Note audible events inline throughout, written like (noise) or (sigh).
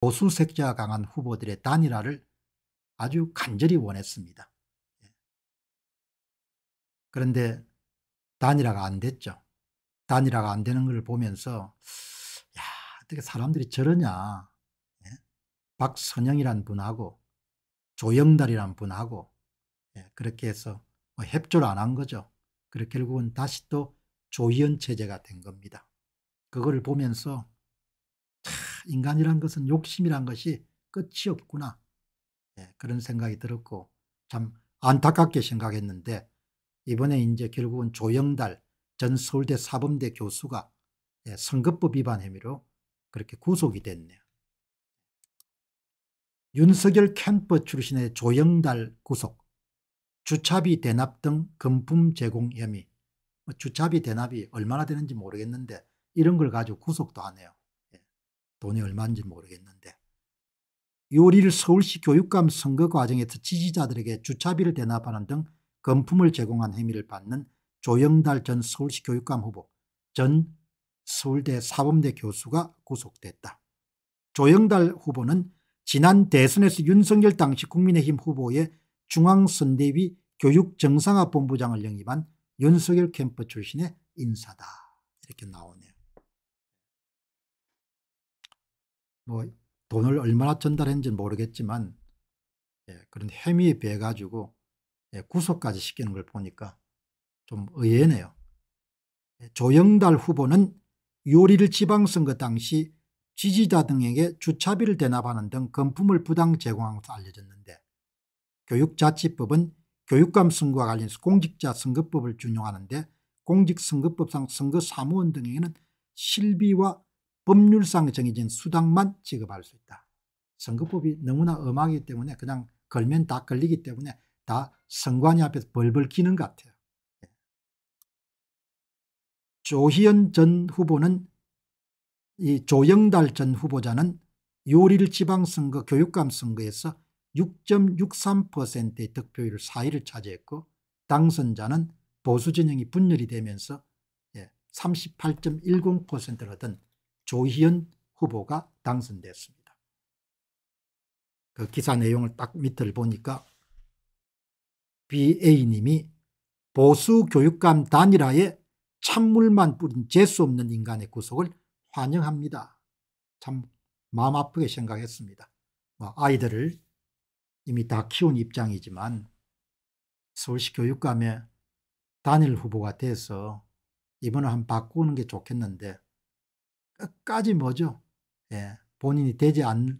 보수 색자가 강한 후보들의 단일화를 아주 간절히 원했습니다. 예. 그런데 단일화가 안 됐죠. 단일화가 안 되는 걸 보면서 야 어떻게 사람들이 저러냐. 예. 박선영이란 분하고 조영달이란 분하고 예, 그렇게 해서 뭐 협조를 안 한 거죠. 그래 결국은 다시 또 조의원 체제가 된 겁니다. 그거를 보면서 인간이란 것은 욕심이란 것이 끝이 없구나. 예, 그런 생각이 들었고 참 안타깝게 생각했는데 이번에 이제 결국은 조영달 전 서울대 사범대 교수가 예, 선거법 위반 혐의로 그렇게 구속이 됐네요. 윤석열 캠퍼 출신의 조영달 구속, 주차비 대납 등 금품 제공 혐의, 뭐 주차비 대납이 얼마나 되는지 모르겠는데 이런 걸 가지고 구속도 하네요. 돈이 얼마인지 모르겠는데 요리를 서울시 교육감 선거 과정에서 지지자들에게 주차비를 대납하는 등 금품을 제공한 혐의를 받는 조영달 전 서울시 교육감 후보 전 서울대 사범대 교수가 구속됐다. 조영달 후보는 지난 대선에서 윤석열 당시 국민의힘 후보의 중앙선대위 교육정상화본부장을 영입한 윤석열 캠프 출신의 인사다. 이렇게 나오네요. 뭐 돈을 얼마나 전달했는지 모르겠지만 예, 그런 혐의에 비해 가지고 예, 구속까지 시키는 걸 보니까 좀 의외네요. 예, 조영달 후보는 요리를 지방선거 당시 지지자 등에게 주차비를 대납하는 등 금품을 부당 제공한 것으로 알려졌는데 교육자치법은 교육감 선거와 관련해서 공직자 선거법을 준용하는데 공직선거법상 선거 사무원 등에게는 실비와 법률상 정해진 수당만 지급할 수 있다. 선거법이 너무나 엄하기 때문에 그냥 걸면 다 걸리기 때문에 다 선관위 앞에서 벌벌 기는 것 같아요. 예. 조희연 전 후보는 이 조영달 전 후보자는 6월 지방선거 교육감 선거에서 6.63%의 득표율 4위를 차지했고 당선자는 보수진영이 분열이 되면서 38.10%를 예, 얻은 조희연 후보가 당선됐습니다. 그 기사 내용을 딱 밑을 보니까 BA님이 보수 교육감 단일화에 찬물만 뿌린 재수없는 인간의 구속을 환영합니다. 참 마음 아프게 생각했습니다. 뭐 아이들을 이미 다 키운 입장이지만 서울시 교육감의 단일 후보가 돼서 이번에 한 바꾸는 게 좋겠는데 끝 까지 뭐죠? 예, 본인이 되지 않을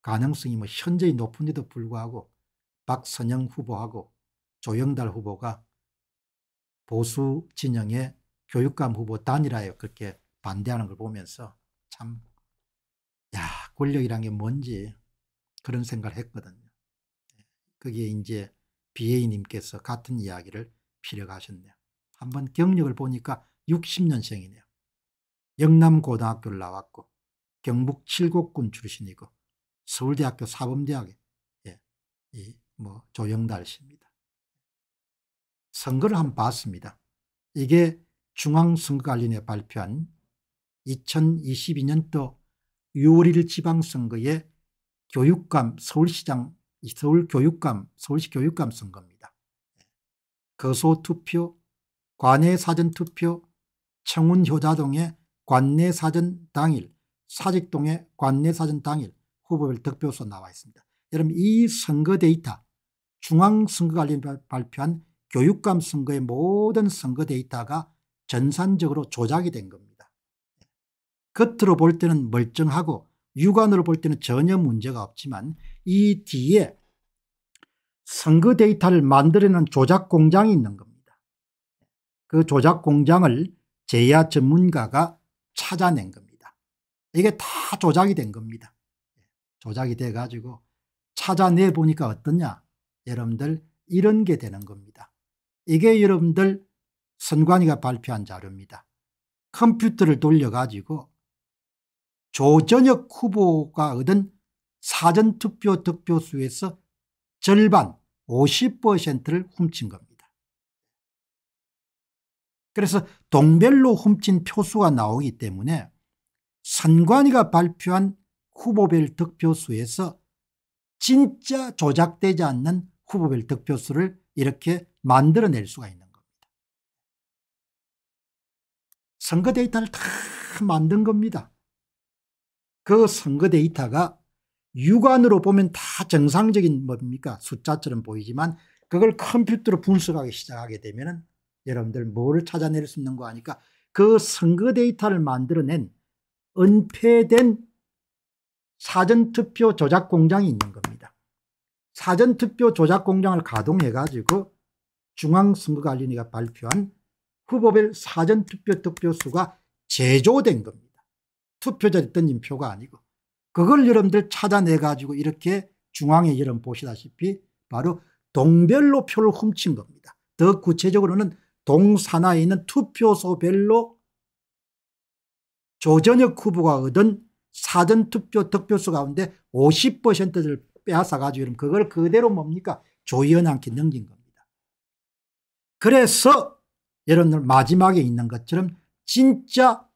가능성이 뭐 현저히 높은데도 불구하고 박선영 후보하고 조영달 후보가 보수 진영의 교육감 후보 단일화에 그렇게 반대하는 걸 보면서 참, 야, 권력이란 게 뭔지 그런 생각을 했거든요. 그게 이제 BA님께서 같은 이야기를 필요 하셨네요. 한번 경력을 보니까 60년생이네요. 영남고등학교를 나왔고 경북 칠곡군 출신이고 서울대학교 사범대학의 예, 이뭐 조영달 씨입니다. 선거를 한번 봤습니다. 이게 중앙선거관리위원회 발표한 2022년도 6월 1일 지방선거의 교육감 서울시장 서울교육감 서울시 교육감 선거입니다. 거소투표, 관외사전투표, 청운효자동의 관내사전 당일 사직동의 관내사전 당일 후보별 득표수 나와 있습니다. 여러분 이 선거 데이터 중앙선거관리 발표한 교육감 선거의 모든 선거 데이터가 전산적으로 조작이 된 겁니다. 겉으로 볼 때는 멀쩡하고 육안으로 볼 때는 전혀 문제가 없지만 이 뒤에 선거 데이터를 만들어내는 조작 공장이 있는 겁니다. 그 조작 공장을 제야 전문가가 찾아낸 겁니다. 이게 다 조작이 된 겁니다. 조작이 돼 가지고 찾아내 보니까 어떠냐 여러분들 이런 게 되는 겁니다. 이게 여러분들 선관위가 발표한 자료입니다. 컴퓨터를 돌려가지고 조전혁 후보가 얻은 사전투표 득표수에서 절반 50%를 훔친 겁니다. 그래서 동별로 훔친 표수가 나오기 때문에 선관위가 발표한 후보별 득표수에서 진짜 조작되지 않는 후보별 득표수를 이렇게 만들어낼 수가 있는 겁니다. 선거 데이터를 다 만든 겁니다. 그 선거 데이터가 육안으로 보면 다 정상적인 뭡니까 숫자처럼 보이지만 그걸 컴퓨터로 분석하기 시작하게 되면 여러분들 뭐를 찾아낼 수 있는 거 아니까 그 선거 데이터를 만들어낸 은폐된 사전투표 조작 공장이 있는 겁니다. 사전투표 조작 공장을 가동해가지고 중앙선거관리위가 발표한 후보별 사전투표 득표수가 제조된 겁니다. 투표자들이 던진 표가 아니고 그걸 여러분들 찾아내가지고 이렇게 중앙에 여러분 보시다시피 바로 동별로 표를 훔친 겁니다. 더 구체적으로는 동산하에 있는 투표소별로 조전혁 후보가 얻은 사전투표 득표수 가운데 50%를 빼앗아가지고 그걸 그대로 뭡니까 조연한테 넘긴 겁니다. 그래서 여러분들 마지막에 있는 것처럼 진짜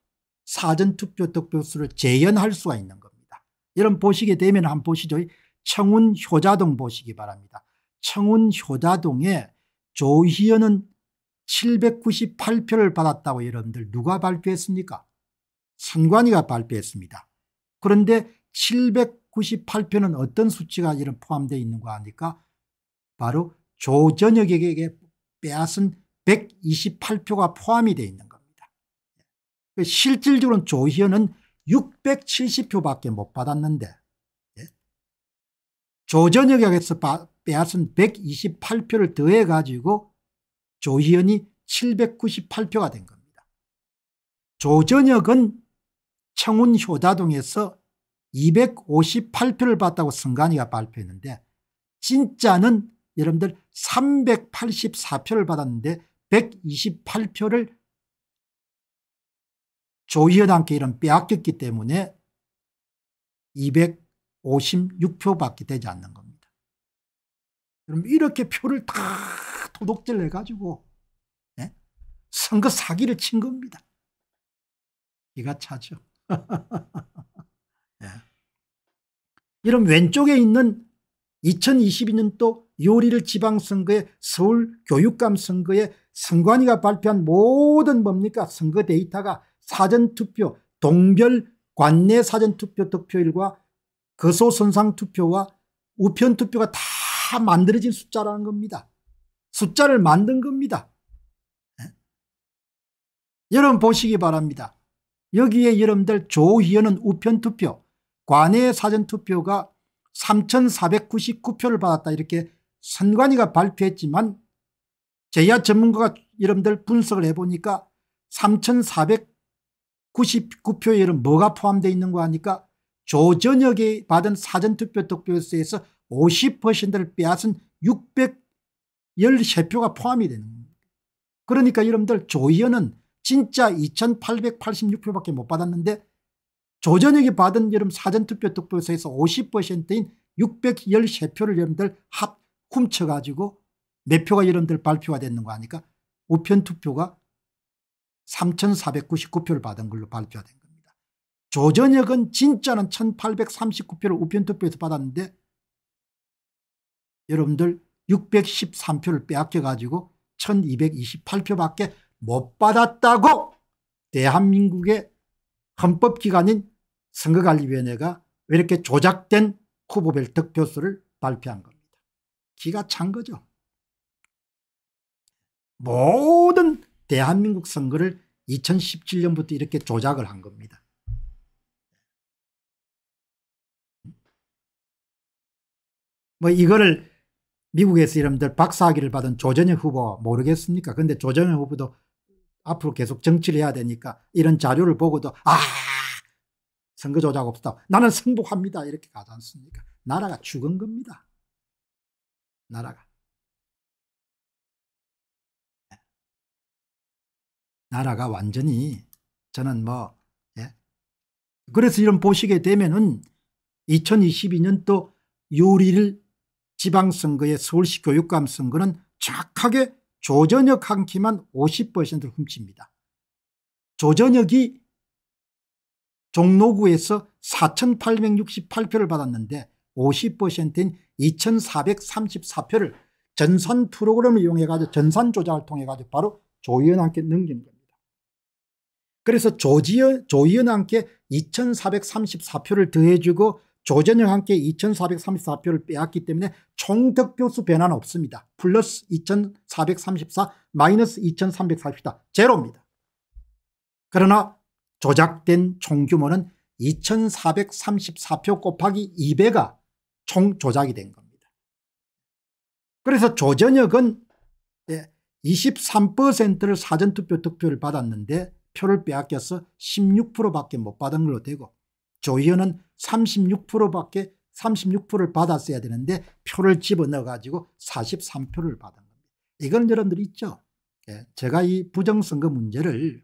사전투표 득표수를 재현할 수가 있는 겁니다. 여러분 보시게 되면 한번 보시죠. 청운 효자동 보시기 바랍니다. 청운 효자동에 조희연은 798표를 받았다고 여러분들 누가 발표했습니까? 선관위가 발표했습니다. 그런데 798표는 어떤 수치가 이런 포함되어 있는가 하니까 바로 조전혁에게 빼앗은 128표가 포함이 되어 있는 겁니다. 그 실질적으로는 조희연은 670표밖에 못 받았는데 예? 조전혁에게서 빼앗은 128표를 더해가지고 조희연이 798표가 된 겁니다. 조전혁은 청운 효자동에서 258표를 받다고 선관위가 발표했는데 진짜는 여러분들 384표를 받았는데 128표를 조희연한테 이런 빼앗겼기 때문에 256표밖에 되지 않는 겁니다. 그럼 이렇게 표를 다 도둑질 해가지고 네? 선거 사기를 친 겁니다. 기가 차죠. 네. (laughs) 이런 왼쪽에 있는 2022년도 요리를 지방선거에 서울 교육감 선거에 선관위가 발표한 모든 뭡니까 선거 데이터가 사전투표 동별 관내 사전투표 득표율과 거소선상투표와 우편투표가 다 만들어진 숫자라는 겁니다. 숫자를 만든 겁니다. 예? 여러분 보시기 바랍니다. 여기에 여러분들 조희연은 우편투표, 관외 사전투표가 3,499표를 받았다 이렇게 선관위가 발표했지만 제야 전문가가 여러분들 분석을 해보니까 3,499표에 여러 뭐가 포함되어 있는 거 아니까 조전혁이 받은 사전투표 득표수에서 50%를 빼앗은 13표가 포함이 되는 겁니다. 그러니까 여러분들 조의원은 진짜 2886표밖에 못 받았는데 조전역이 받은 여름 사전투표 득표수에서 50%인 613표를 여러분들 합 훔쳐가지고 몇 표가 여러분들 발표가 됐는 거 아니까 우편 투표가 3,499표를 받은 걸로 발표가 된 겁니다. 조전역은 진짜는 1,839표를 우편 투표에서 받았는데 여러분들 613표를 빼앗겨가지고 1228표밖에 못 받았다고 대한민국의 헌법기관인 선거관리위원회가 왜 이렇게 조작된 쿠보벨 득표수를 발표한 겁니다. 기가 찬 거죠. 모든 대한민국 선거를 2017년부터 이렇게 조작을 한 겁니다. 뭐 이거를 미국에서 이름들 박사학위를 받은 조전혁 후보 모르겠습니까? 근데 조전혁 후보도 앞으로 계속 정치를 해야 되니까 이런 자료를 보고도 아 선거 조작 없다. 나는 승복합니다. 이렇게 가지 않습니까? 나라가 죽은 겁니다. 나라가. 나라가 완전히 저는 뭐 예? 그래서 이런 보시게 되면은 2022년도 요리를 지방선거의 서울시 교육감 선거는 정확하게 조전역 한 키만 50%를 훔칩니다. 조전역이 종로구에서 4,868표를 받았는데 50%인 2,434표를 전산 프로그램을 이용해가지고 전산 조작을 통해가지고 바로 조의원한테 넘긴 겁니다. 그래서 조지연, 조의원한테 2,434표를 더해주고 조전혁 함께 2434표를 빼앗기 때문에 총 득표수 변화는 없습니다. 플러스 2434 마이너스 2 3 4 0다 제로입니다. 그러나 조작된 총규모는 2434표 곱하기 2배가 총 조작이 된 겁니다. 그래서 조전혁은 23%를 예, 사전투표 득표를 받았는데 표를 빼앗겨서 16%밖에 못 받은 걸로 되고 조의원은 36%밖에 36%를 받았어야 되는데 표를 집어넣어 가지고 43표를 받은 겁니다. 이건 여러분들 있죠. 예, 제가 이 부정선거 문제를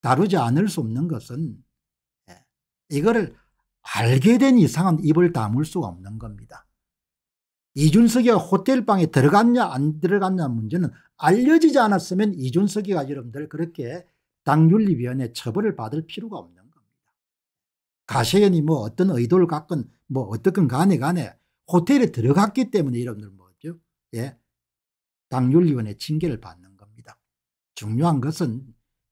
다루지 않을 수 없는 것은 예, 이거를 알게 된 이상은 입을 다물 수가 없는 겁니다. 이준석이 호텔방에 들어갔냐 안 들어갔냐 문제는 알려지지 않았으면 이준석이가 여러분들 그렇게 당윤리위원회 처벌을 받을 필요가 없는 가세연이 뭐 어떤 의도를 갖건 뭐 어떻건 간에 간에 호텔에 들어갔기 때문에 여러분들 뭐죠? 예. 당윤리원의 징계를 받는 겁니다. 중요한 것은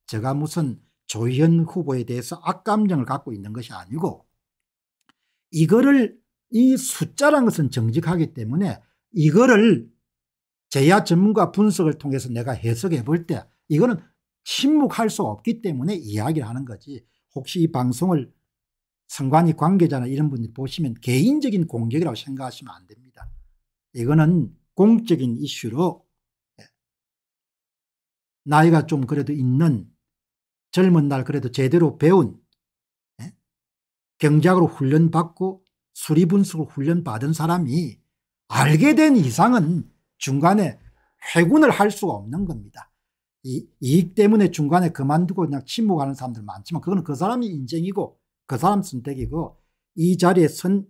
제가 무슨 조희연 후보에 대해서 악감정을 갖고 있는 것이 아니고 이거를 이 숫자란 것은 정직하기 때문에 이거를 제야 전문가 분석을 통해서 내가 해석해 볼 때 이거는 침묵할 수 없기 때문에 이야기를 하는 거지 혹시 이 방송을 선관위 관계자나 이런 분들 보시면 개인적인 공격이라고 생각하시면 안 됩니다. 이거는 공적인 이슈로 예. 나이가 좀 그래도 있는 젊은 날 그래도 제대로 배운 예. 경제학으로 훈련받고 수리분석으로 훈련받은 사람이 알게 된 이상은 중간에 회군을 할 수가 없는 겁니다. 이, 익 때문에 중간에 그만두고 그냥 침묵하는 사람들 많지만 그거는 그 사람이 인생이고 그 사람 선택이고 이 자리에 선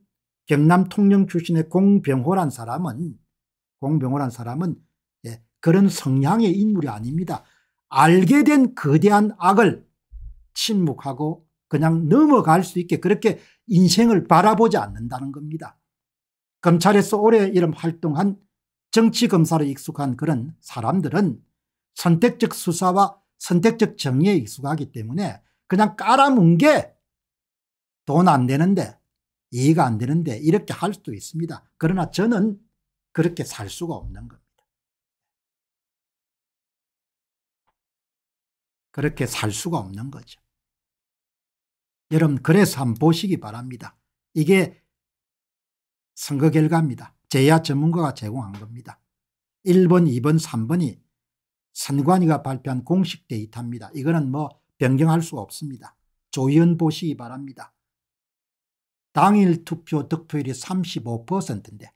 경남 통영 출신의 공병호란 사람은 공병호란 사람은 예, 그런 성향의 인물이 아닙니다. 알게 된 거대한 악을 침묵하고 그냥 넘어갈 수 있게 그렇게 인생을 바라보지 않는다는 겁니다. 검찰에서 오래 이름 활동한 정치검사로 익숙한 그런 사람들은 선택적 수사와 선택적 정의에 익숙하기 때문에 그냥 깔아뭉개 돈안 되는데 이해가 안 되는데 이렇게 할 수도 있습니다. 그러나 저는 그렇게 살 수가 없는 겁니다. 그렇게 살 수가 없는 거죠. 여러분 그래서 한번 보시기 바랍니다. 이게 선거 결과입니다. 제야 전문가가 제공한 겁니다. 1번, 2번, 3번이 선관위가 발표한 공식 데이터입니다. 이거는 뭐 변경할 수가 없습니다. 조의원 보시기 바랍니다. 당일 투표 득표율이 35%인데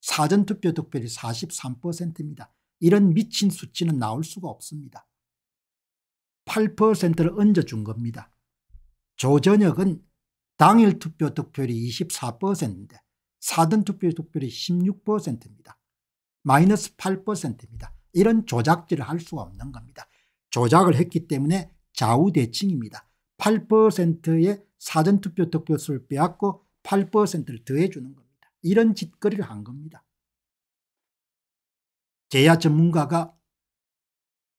사전투표 득표율이 43%입니다. 이런 미친 수치는 나올 수가 없습니다. 8%를 얹어준 겁니다. 조전혁은 당일 투표 득표율이 24%인데 사전투표 득표율이 16%입니다. 마이너스 8%입니다. 이런 조작질을 할 수가 없는 겁니다. 조작을 했기 때문에 좌우대칭입니다. 8%의 사전투표 득표수를 빼앗고 8%를 더해주는 겁니다. 이런 짓거리를 한 겁니다. 제야 전문가가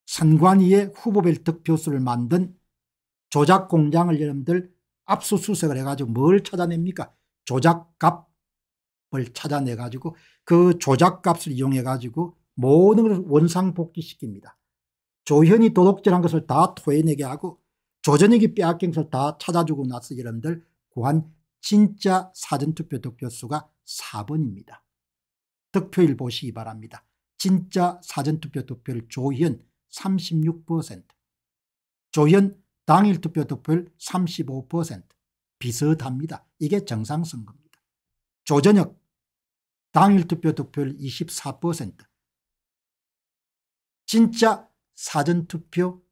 선관위의 후보별 득표수를 만든 조작 공장을 여러분들 압수수색을 해가지고 뭘 찾아냅니까? 조작값을 찾아내가지고 그 조작값을 이용해가지고 모든 것을 원상복귀시킵니다. 조현이 도덕질한 것을 다 토해내게 하고 조전에이 빼앗긴 것을 다 찾아주고 나서 여러분들 구한 진짜 사전투표 득표수가 4번입니다. 득표율 보시기 바랍니다. 진짜 사전투표 득표율 조현 36%, 조현 당일 투표 득표율 35% 비슷합니다. 이게 정상선거입니다. 조전혁 당일 투표 득표율 24% 진짜 사전투표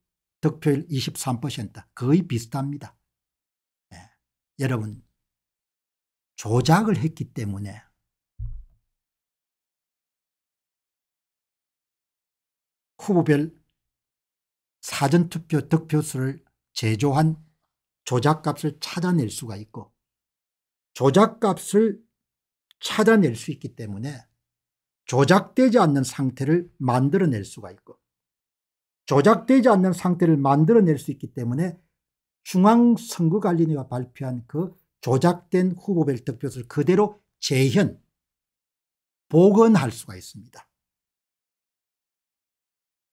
득표율 23% 거의 비슷합니다. 예. 여러분 조작을 했기 때문에 후보별 사전투표 득표수를 제조한 조작값을 찾아낼 수가 있고 조작값을 찾아낼 수 있기 때문에 조작되지 않는 상태를 만들어낼 수가 있고 조작되지 않는 상태를 만들어낼 수 있기 때문에 중앙선거관리위가 발표한 그 조작된 후보별 득표수를 그대로 재현, 복원할 수가 있습니다.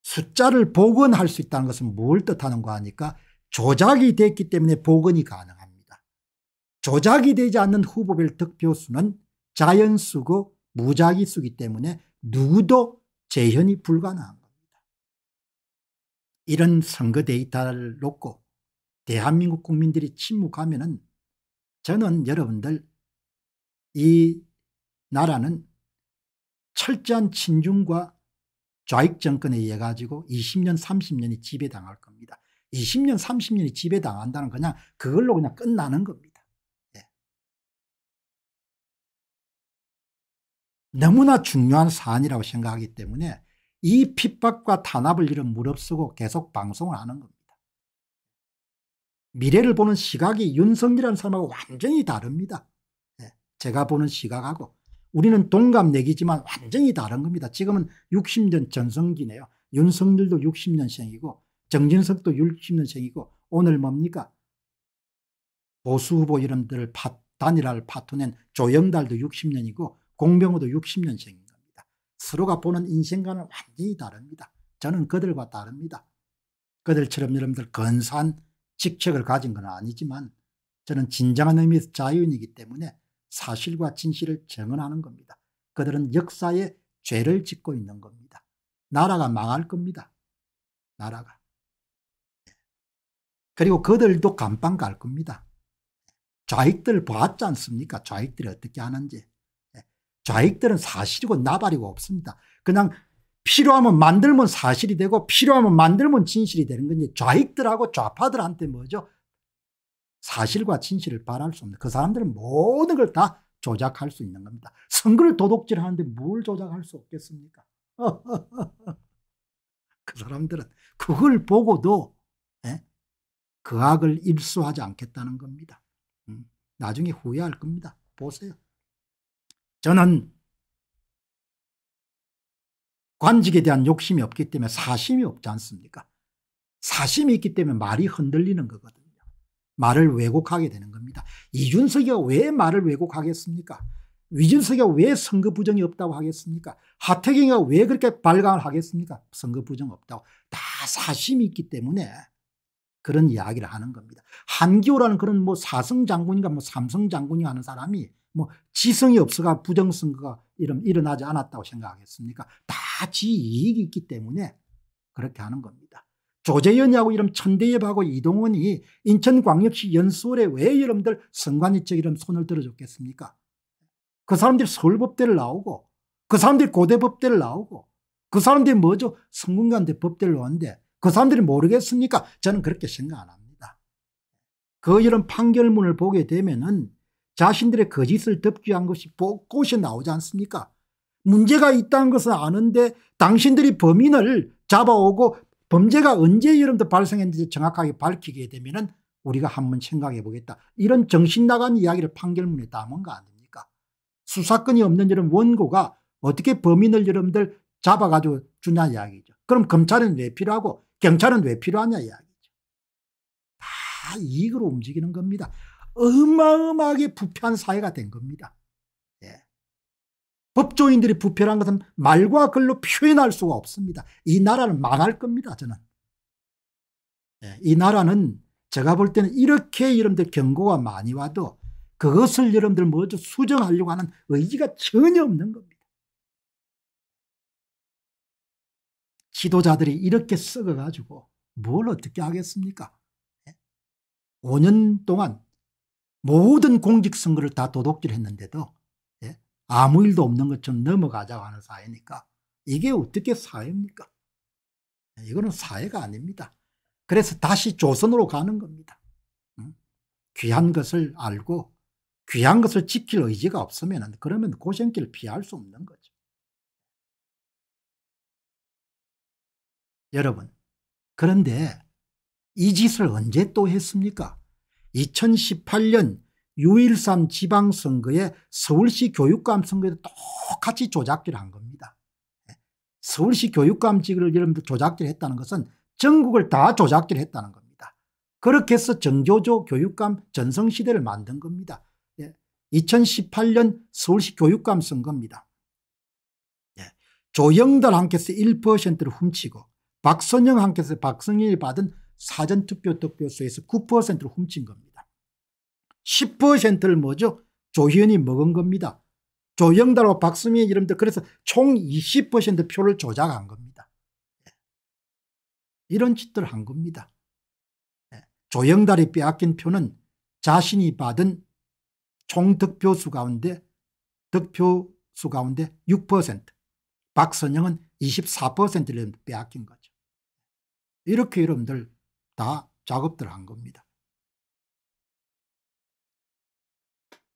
숫자를 복원할 수 있다는 것은 뭘 뜻하는가 하니까 조작이 됐기 때문에 복원이 가능합니다. 조작이 되지 않는 후보별 득표수는 자연수고 무작위수기 때문에 누구도 재현이 불가능합니다. 이런 선거 데이터를 놓고 대한민국 국민들이 침묵하면 은 저는 여러분들 이 나라는 철저한 친중과 좌익 정권에 의해 가지고 20년 30년이 지배당할 겁니다. 20년 30년이 지배당한다는 그냥 그걸로 그냥 끝나는 겁니다. 예. 너무나 중요한 사안이라고 생각하기 때문에 이 핍박과 탄압을 잃은 무릅쓰고 계속 방송을 하는 겁니다. 미래를 보는 시각이 윤석이라는 사람하고 완전히 다릅니다. 예, 제가 보는 시각하고 우리는 동갑내기지만 완전히 다른 겁니다. 지금은 60년 전성기네요. 윤석열도 60년생이고 정진석도 60년생이고 오늘 뭡니까? 보수 후보 이름들을 파, 단일화를 파토낸 조영달도 60년이고 공병호도 60년생입니다. 서로가 보는 인생과는 완전히 다릅니다. 저는 그들과 다릅니다. 그들처럼 여러분들 건사한 직책을 가진 건 아니지만 저는 진정한 의미에서 자유인이기 때문에 사실과 진실을 증언하는 겁니다. 그들은 역사에 죄를 짓고 있는 겁니다. 나라가 망할 겁니다. 나라가. 그리고 그들도 감방 갈 겁니다. 좌익들 보았지 않습니까? 좌익들이 어떻게 하는지. 좌익들은 사실이고 나발이고 없습니다. 그냥 필요하면 만들면 사실이 되고 필요하면 만들면 진실이 되는 건지 좌익들하고 좌파들한테 뭐죠? 사실과 진실을 바랄 수 없는 그 사람들은 모든 걸 다 조작할 수 있는 겁니다. 선거를 도둑질하는데 뭘 조작할 수 없겠습니까? (laughs) 그 사람들은 그걸 보고도 예? 그 악을 일수하지 않겠다는 겁니다. 음, 나중에 후회할 겁니다. 보세요. 저는 관직에 대한 욕심이 없기 때문에 사심이 없지 않습니까? 사심이 있기 때문에 말이 흔들리는 거거든요. 말을 왜곡하게 되는 겁니다. 이준석이 왜 말을 왜곡하겠습니까? 위준석이 왜 선거 부정이 없다고 하겠습니까? 하태경이가 왜 그렇게 발광을 하겠습니까? 선거 부정 없다고. 다 사심이 있기 때문에 그런 이야기를 하는 겁니다. 한기호라는 그런 뭐 사성 장군인가 뭐 삼성 장군이 하는 사람이 뭐 지성이 없어가 부정선거가 이런 일어나지 않았다고 생각하겠습니까? 다 지 이익이 있기 때문에 그렇게 하는 겁니다. 조재현이하고 이런 천대엽하고 이동원이 인천광역시 연수원에 왜 여러분들 선관위 측 이런 손을 들어줬겠습니까? 그 사람들이 서울법대를 나오고 그 사람들이 고대법대를 나오고 그 사람들이 뭐죠? 성균관대 법대를 나오는데 그 사람들이 모르겠습니까? 저는 그렇게 생각 안 합니다. 그 이런 판결문을 보게 되면은 자신들의 거짓을 덮지 않은 것이 곳곳에 나오지 않습니까? 문제가 있다는 것은 아는데 당신들이 범인을 잡아오고 범죄가 언제 여러분들 발생했는지 정확하게 밝히게 되면은 우리가 한번 생각해 보겠다. 이런 정신 나간 이야기를 판결문에 담은 거 아닙니까? 수사권이 없는 이런 원고가 어떻게 범인을 여러분들 잡아가지고 주냐 이야기죠. 그럼 검찰은 왜 필요하고 경찰은 왜 필요하냐 이야기죠. 다 이익으로 움직이는 겁니다. 어마어마하게 부패한 사회가 된 겁니다. 예. 법조인들이 부패란 것은 말과 글로 표현할 수가 없습니다. 이 나라는 망할 겁니다. 저는. 예. 이 나라는 제가 볼 때는 이렇게 여러분들 경고가 많이 와도 그것을 여러분들 먼저 수정하려고 하는 의지가 전혀 없는 겁니다. 지도자들이 이렇게 썩어가지고 뭘 어떻게 하겠습니까? 5년 예. 동안 모든 공직선거를 다 도둑질했는데도 예? 아무 일도 없는 것처럼 넘어가자고 하는 사회니까 이게 어떻게 사회입니까? 예, 이거는 사회가 아닙니다. 그래서 다시 조선으로 가는 겁니다. 귀한 것을 알고 귀한 것을 지킬 의지가 없으면 그러면 고생길 피할 수 없는 거죠. 여러분 그런데 이 짓을 언제 또 했습니까? 2018년 6.13 지방선거에 서울시 교육감 선거에도 똑같이 조작질한 겁니다. 예. 서울시 교육감직을 여러분들 조작질했다는 것은 전국을 다 조작질했다는 겁니다. 그렇게 해서 정교조 교육감 전성시대를 만든 겁니다. 2018년 예. 서울시 교육감 선거입니다. 예. 조영달 한께서 1%를 훔치고 박선영 한께서 박성일이 받은 사전투표 득표수에서 9%를 훔친 겁니다. 10%를 뭐죠? 조현이 먹은 겁니다. 조영달과 박수미 이름들 그래서 총 20% 표를 조작한 겁니다. 예. 이런 짓들 한 겁니다. 예. 조영달이 빼앗긴 표는 자신이 받은 총 득표수 가운데 득표수 가운데 6% 박선영은 24%를 빼앗긴 거죠. 이렇게 여러분들 다 작업들을 한 겁니다.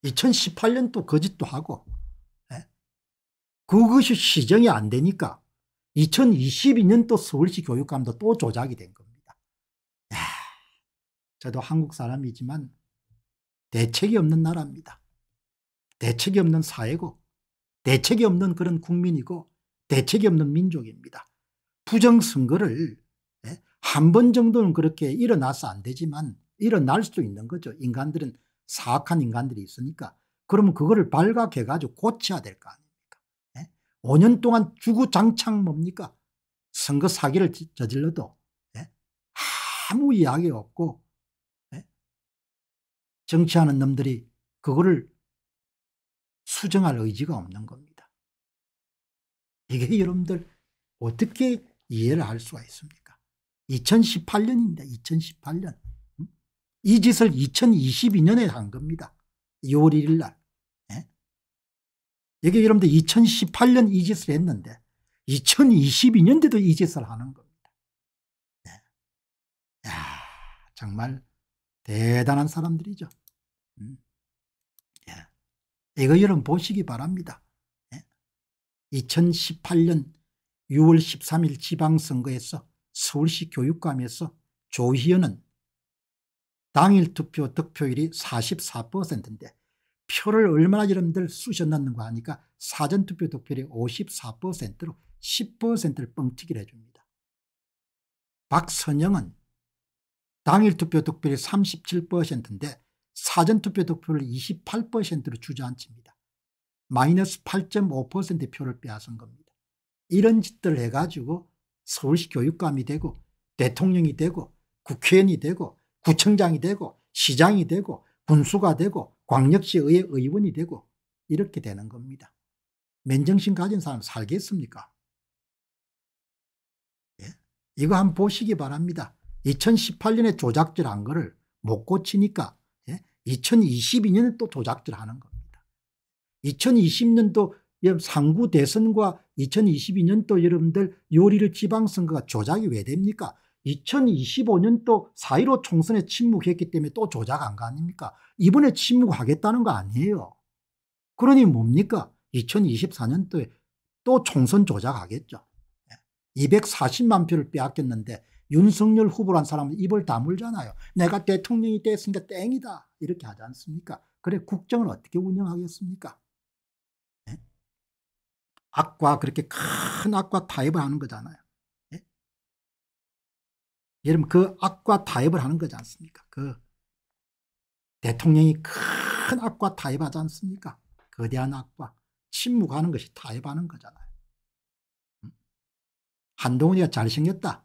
2018년 또 거짓도 하고 예? 그것이 시정이 안 되니까 2022년 또 서울시 교육감도 또 조작이 된 겁니다. 야, 저도 한국 사람이지만 대책이 없는 나라입니다. 대책이 없는 사회고 대책이 없는 그런 국민이고 대책이 없는 민족입니다. 부정선거를 예? 한 번 정도는 그렇게 일어나서 안 되지만 일어날 수도 있는 거죠. 인간들은 사악한 인간들이 있으니까. 그러면 그거를 발각해가지고 고쳐야 될 거 아닙니까? 예? 5년 동안 주구장창 뭡니까? 선거 사기를 저질러도 예? 아무 이야기 없고 예? 정치하는 놈들이 그거를 수정할 의지가 없는 겁니다. 이게 여러분들 어떻게 이해를 할 수가 있습니까? 2018년입니다. 2018년. 이 짓을 2022년에 한 겁니다. 6월 1일 날. 예? 여기 여러분들 2018년 이 짓을 했는데 2022년대도 이 짓을 하는 겁니다. 예. 야 정말 대단한 사람들이죠. 예. 이거 여러분 보시기 바랍니다. 2018년 6월 13일 지방선거에서 서울시 교육감에서 조희연은 당일 투표 득표율이 44%인데 표를 얼마나 여러분들 쑤셔넣는가 하니까 사전투표 득표율이 54%로 10%를 뻥튀기를 해줍니다. 박선영은 당일 투표 득표율이 37%인데 사전투표 득표를 율 28%로 주저앉힙니다. 마이너스 8.5%의 표를 빼앗은 겁니다. 이런 짓들을 해가지고 서울시 교육감이 되고 대통령이 되고 국회의원이 되고 구청장이 되고 시장이 되고 군수가 되고 광역시의회 의원이 되고 이렇게 되는 겁니다. 맨정신 가진 사람 살겠습니까? 예? 이거 한번 보시기 바랍니다. 2018년에 조작질한 거를 못 고치니까 예? 2022년에 또 조작질하는 겁니다. 2020년도 상구 대선과 2022년도 여러분들 요리를 지방선거가 조작이 왜 됩니까? 2025년도 4.15 총선에 침묵했기 때문에 또 조작한 거 아닙니까? 이번에 침묵하겠다는 거 아니에요. 그러니 뭡니까? 2024년도에 또 총선 조작하겠죠. 240만 예. 표를 빼앗겼는데 윤석열 후보란 사람은 입을 다물잖아요. 내가 대통령이 됐으니까 땡이다. 이렇게 하지 않습니까? 그래 국정을 어떻게 운영하겠습니까? 악과 그렇게 큰 악과 타협을 하는 거잖아요. 예? 여러분 그 악과 타협을 하는 거지 않습니까? 그 대통령이 큰 악과 타협하지 않습니까? 거대한 악과 침묵하는 것이 타협하는 거잖아요. 음? 한동훈이가 잘생겼다.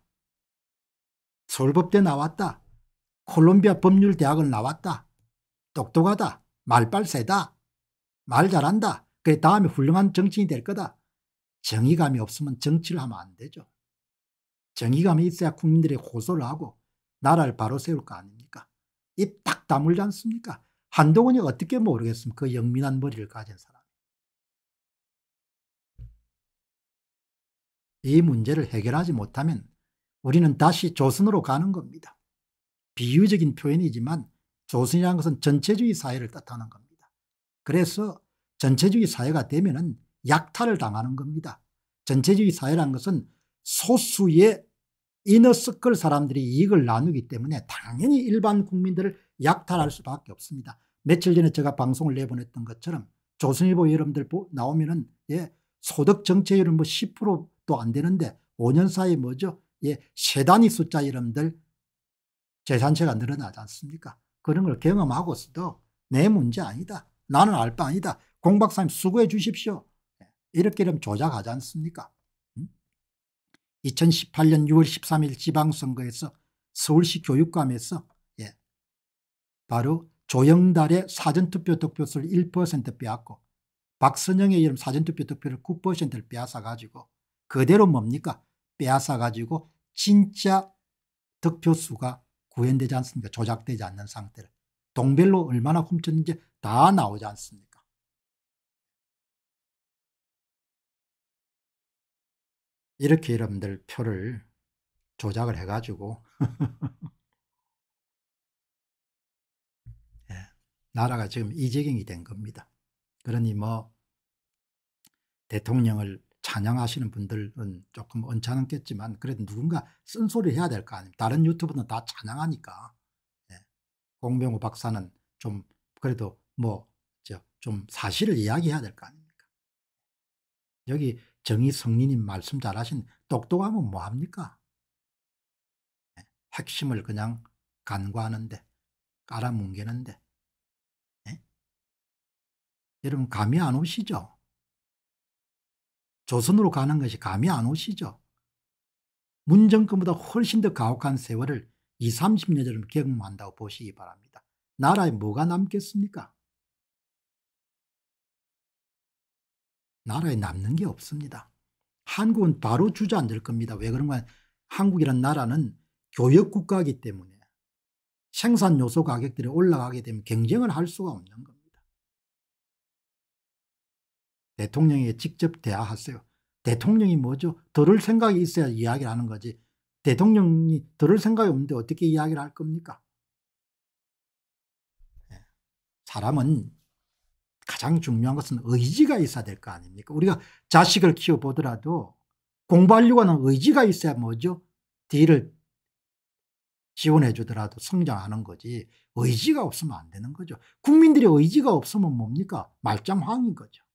서울법대 나왔다. 콜롬비아 법률대학을 나왔다. 똑똑하다. 말빨 세다. 말 잘한다. 그 다음에 훌륭한 정치인이 될 거다. 정의감이 없으면 정치를 하면 안 되죠. 정의감이 있어야 국민들의 호소를 하고 나라를 바로 세울 거 아닙니까? 입 딱 다물지 않습니까? 한동훈이 어떻게 모르겠습니까? 그 영민한 머리를 가진 사람. 이 문제를 해결하지 못하면 우리는 다시 조선으로 가는 겁니다. 비유적인 표현이지만 조선이라는 것은 전체주의 사회를 뜻하는 겁니다. 그래서 전체주의 사회가 되면은 약탈을 당하는 겁니다. 전체주의 사회란 것은 소수의 이너스클 사람들이 이익을 나누기 때문에 당연히 일반 국민들을 약탈할 수밖에 없습니다. 며칠 전에 제가 방송을 내보냈던 것처럼 조선일보 여러분들 나오면 은 예, 소득 정체율은 뭐 10%도 안 되는데 5년 사이 에 뭐죠? 예, 세 단위 숫자 여러분들 재산세가 늘어나지 않습니까? 그런 걸 경험하고서도 내 문제 아니다. 나는 알 바 아니다. 공 박사님 수고해 주십시오. 이렇게 좀 조작하지 않습니까? 2018년 6월 13일 지방선거에서 서울시 교육감에서 예, 바로 조영달의 사전투표 득표수를 1% 빼앗고 박선영의 이름 사전투표 득표를 9%를 빼앗아가지고 그대로 뭡니까? 빼앗아가지고 진짜 득표수가 구현되지 않습니까? 조작되지 않는 상태를 동별로 얼마나 훔쳤는지 다 나오지 않습니까? 이렇게 여러분들 표를 조작을 해가지고 (laughs) 예, 나라가 지금 이재경이 된 겁니다. 그러니 뭐 대통령을 찬양하시는 분들은 조금 언짢았겠지만 그래도 누군가 쓴소리 를 해야 될 거 아닙니까? 다른 유튜브는 다 찬양하니까 예. 공병호 박사는 좀 그래도 뭐 좀 사실을 이야기해야 될 거 아닙니까? 여기 정의 성리님 말씀 잘하신 똑똑하면 뭐합니까? 예, 핵심을 그냥 간과하는데 깔아뭉개는데 네? 여러분 감이 안 오시죠? 조선으로 가는 것이 감이 안 오시죠? 문정권보다 훨씬 더 가혹한 세월을 2 30년 전에 경험한다고 보시기 바랍니다. 나라에 뭐가 남겠습니까? 나라에 남는 게 없습니다. 한국은 바로 주저앉을 겁니다. 왜 그런가 요 한국이란 나라는 교역국가이기 때문에 생산 요소 가격들이 올라가게 되면 경쟁을 할 수가 없는 겁니다. 대통령에게 직접 대화하세요. 대통령이 뭐죠? 들을 생각이 있어야 이야기를 하는 거지. 대통령이 들을 생각이 없는데 어떻게 이야기를 할 겁니까? 예. 사람은 가장 중요한 것은 의지가 있어야 될 거 아닙니까? 우리가 자식을 키워보더라도 공부하려고 하는 의지가 있어야 뭐죠? 뒤를 지원해 주더라도 성장하는 거지 의지가 없으면 안 되는 거죠. 국민들이 의지가 없으면 뭡니까? 말짱황인 거죠.